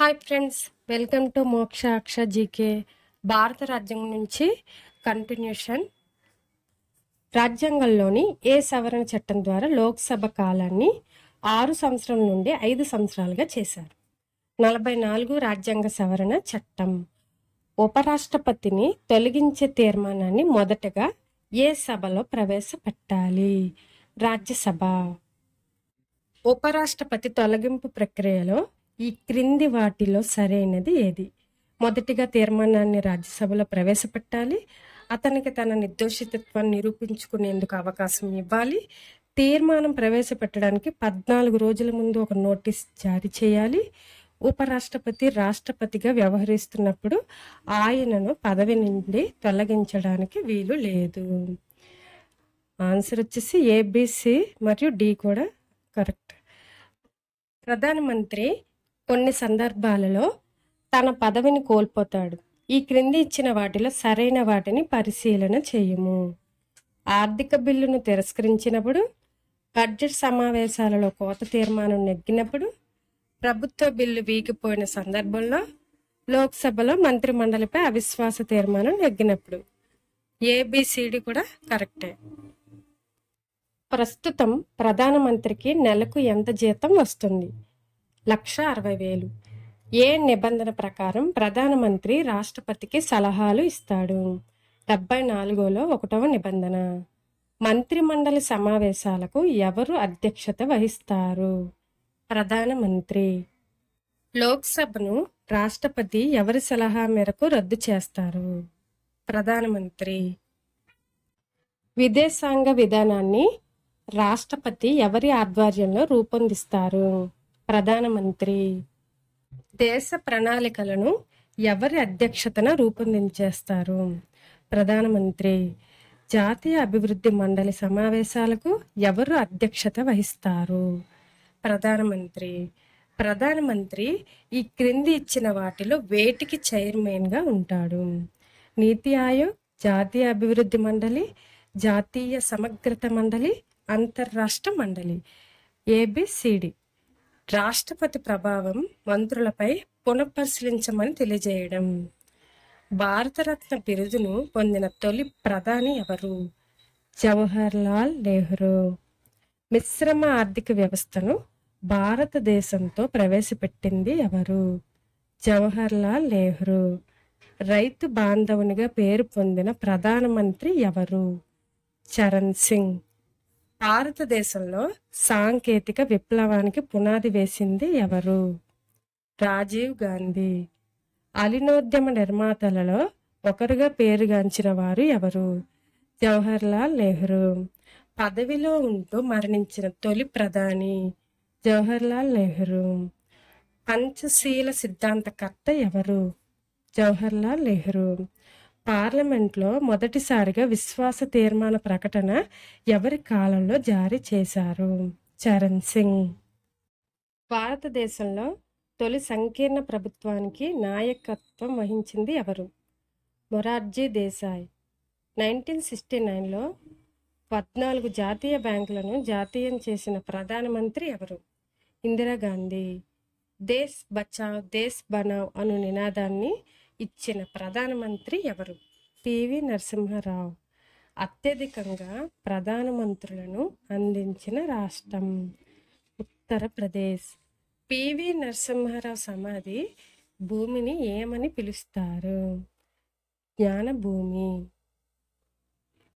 hi friends welcome to Mokshaksha GK భారత రాజ్యాంగం నుంచి కంటిన్యూషన్ రాజ్యాంగంలోని ఏ సవరణ చట్టం ద్వారా లోక్సభ కాలాన్ని ఆరు సంవత్సరం నుండి ఐదు సంవత్సరాలుగా చేశారు నలభై నాలుగు రాజ్యాంగ సవరణ చట్టం ఉపరాష్ట్రపతిని తొలగించే తీర్మానాన్ని మొదటగా ఏ సభలో ప్రవేశపెట్టాలి రాజ్యసభ ఉపరాష్ట్రపతి తొలగింపు ప్రక్రియలో ఈ క్రింది వాటిలో సరైనది ఏది మొదటిగా తీర్మానాన్ని రాజ్యసభలో ప్రవేశపెట్టాలి అతనికి తన నిర్దోషితత్వాన్ని నిరూపించుకునేందుకు అవకాశం ఇవ్వాలి తీర్మానం ప్రవేశపెట్టడానికి పద్నాలుగు రోజుల ముందు ఒక నోటీస్ జారీ చేయాలి ఉపరాష్ట్రపతి రాష్ట్రపతిగా వ్యవహరిస్తున్నప్పుడు ఆయనను పదవి నుండి తొలగించడానికి వీలు లేదు ఆన్సర్ వచ్చేసి ఏబిసి మరియు డి కూడా కరెక్ట్ ప్రధానమంత్రి కొన్ని సందర్భాలలో తన పదవిని కోల్పోతాడు ఈ క్రింది ఇచ్చిన వాటిలో సరైన వాటిని పరిశీలన చేయము ఆర్థిక బిల్లును తిరస్కరించినప్పుడు బడ్జెట్ సమావేశాలలో కోత తీర్మానం నెగ్గినప్పుడు ప్రభుత్వ బిల్లు వీగిపోయిన సందర్భంలో లోక్సభలో మంత్రి మండలిపై అవిశ్వాస తీర్మానం నెగ్గినప్పుడు ఏబిసిడి కూడా కరెక్టే ప్రస్తుతం ప్రధానమంత్రికి నెలకు ఎంత జీతం వస్తుంది లక్ష అరవై వేలు ఏ నిబంధన ప్రకారం ప్రధానమంత్రి రాష్ట్రపతికి సలహాలు ఇస్తాడు డెబ్బై నాలుగోలో ఒకటవ నిబంధన మంత్రిమండలి సమావేశాలకు ఎవరు అధ్యక్షత వహిస్తారు ప్రధానమంత్రి లోక్సభను రాష్ట్రపతి ఎవరి సలహా మేరకు రద్దు చేస్తారు ప్రధానమంత్రి విదేశాంగ విధానాన్ని రాష్ట్రపతి ఎవరి ఆధ్వర్యంలో రూపొందిస్తారు ప్రధానమంత్రి దేశ ప్రణాళికలను ఎవరి అధ్యక్షతన రూపొందించేస్తారు ప్రధానమంత్రి జాతీయ అభివృద్ధి మండలి సమావేశాలకు ఎవరు అధ్యక్షత వహిస్తారు ప్రధానమంత్రి ప్రధానమంత్రి ఈ క్రింది ఇచ్చిన వాటిలో వేటికి చైర్మన్గా ఉంటాడు నీతి ఆయోగ్ జాతీయ అభివృద్ధి మండలి జాతీయ సమగ్రత మండలి అంతర్రాష్ట్ర మండలి ఏబిసిడి రాష్ట్రపతి ప్రభావం మంత్రులపై పునఃపరిశీలించమని తెలియజేయడం భారతరత్న బిరుదును పొందిన తొలి ప్రధాని ఎవరు జవహర్ లాల్ నెహ్రూ మిశ్రమ ఆర్థిక వ్యవస్థను భారతదేశంతో ప్రవేశపెట్టింది ఎవరు జవహర్ లాల్ నెహ్రూ రైతు బాంధవునిగా పేరు పొందిన ప్రధానమంత్రి ఎవరు చరణ్ సింగ్ భారతదేశంలో సాంకేతిక విప్లవానికి పునాది వేసింది ఎవరు రాజీవ్ గాంధీ అలినోద్యమ నిర్మాతలలో ఒకరుగా పేరుగాంచిన వారు ఎవరు జవహర్లాల్ నెహ్రూ పదవిలో ఉంటూ మరణించిన తొలి ప్రధాని జవహర్లాల్ నెహ్రూ పంచశీల సిద్ధాంతకర్త ఎవరు జవహర్లాల్ నెహ్రూ పార్లమెంట్లో మొదటిసారిగా విశ్వాస తీర్మాన ప్రకటన ఎవరి కాలంలో జారీ చేశారు చరణ్ సింగ్ భారతదేశంలో తొలి సంకీర్ణ ప్రభుత్వానికి నాయకత్వం వహించింది ఎవరు మొరార్జీ దేశాయ్ నైన్టీన్ సిక్స్టీ నైన్లో పద్నాలుగు జాతీయ బ్యాంకులను జాతీయం చేసిన ప్రధానమంత్రి ఎవరు ఇందిరాగాంధీ దేశ్ బచావ్ దేశ్ బనావ్ అను నినాదాన్ని ఇచ్చిన ప్రధానమంత్రి ఎవరు పివి నరసింహారావు అత్యధికంగా ప్రధానమంత్రులను అందించిన రాష్ట్రం ఉత్తరప్రదేశ్ పివి నరసింహారావు సమాధి భూమిని ఏమని పిలుస్తారు జ్ఞానభూమి